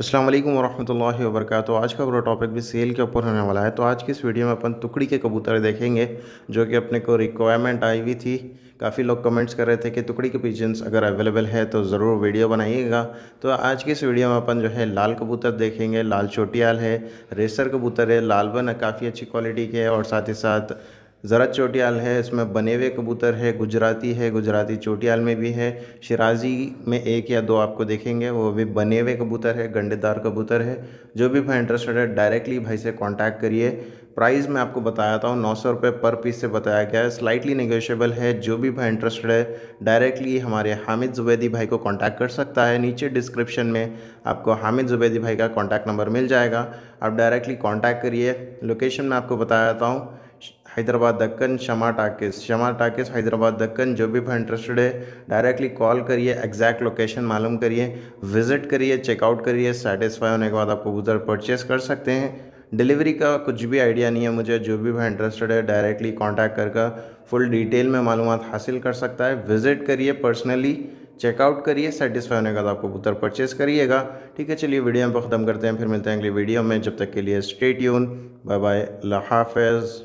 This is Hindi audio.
अस्सलाम वालेकुम वरहमतुल्लाहि वबरकत आज का पूरा टॉपिक भी सेल के ऊपर होने वाला है तो आज की इस वीडियो में अपन टुकड़ी के कबूतर देखेंगे जो कि अपने को रिक्वायरमेंट आई हुई थी काफ़ी लोग कमेंट्स कर रहे थे कि टुकड़ी के पिजन्स अगर अवेलेबल है तो ज़रूर वीडियो बनाइएगा तो आज की इस वीडियो में अपन जो है लाल कबूतर देखेंगे लाल चोटियाल है रेसर कबूतर है लालबन काफ़ी अच्छी क्वालिटी के है और साथ ही साथ ज़रा चोटियाल है इसमें बने हुए कबूतर है गुजराती है गुजराती चोटियाल में भी है शराजी में एक या दो आपको देखेंगे वो भी बने हुए कबूतर है गंडेदार कबूतर है जो भी भाई इंटरेस्टेड है डायरेक्टली भाई से कांटेक्ट करिए प्राइस मैं आपको बताया था नौ सौ रुपये पर पीस से बताया गया है स्लाइटली निगोशियबल है जो भी भाई इंटरेस्टेड है डायरेक्टली हमारे हामिद जुबैदी भाई को कांटेक्ट कर सकता है नीचे डिस्क्रिप्शन में आपको हामिद जुबैदी भाई का कांटेक्ट नंबर मिल जाएगा आप डायरेक्टली कांटेक्ट करिए लोकेशन मैं आपको बताया था हैदराबाद दक्कन शमा टाकिस शमा टाकिस हैदराबाद दक्कन जो भी भाई इंटरेस्टेड है डायरेक्टली कॉल करिए एग्जैक्ट लोकेशन मालूम करिए विजिट करिए चेकआउट करिए सेटिस्फाई होने के बाद आपको कबूतर परचेस कर सकते हैं डिलीवरी का कुछ भी आइडिया नहीं है मुझे जो भी भाई इंटरेस्टेड है डायरेक्टली कॉन्टैक्ट कर फुल डिटेल में मालूम हासिल कर सकता है विजिट करिए पर्सनली चेकआउट करिए सेटिस्फाई होने का बाद आपको कबूतर परचेस करिएगा ठीक है चलिए वीडियो हम ख़त्म करते हैं फिर मिलते हैं अगली वीडियो में जब तक के लिए स्टेट यून बाय बाय हाफिज़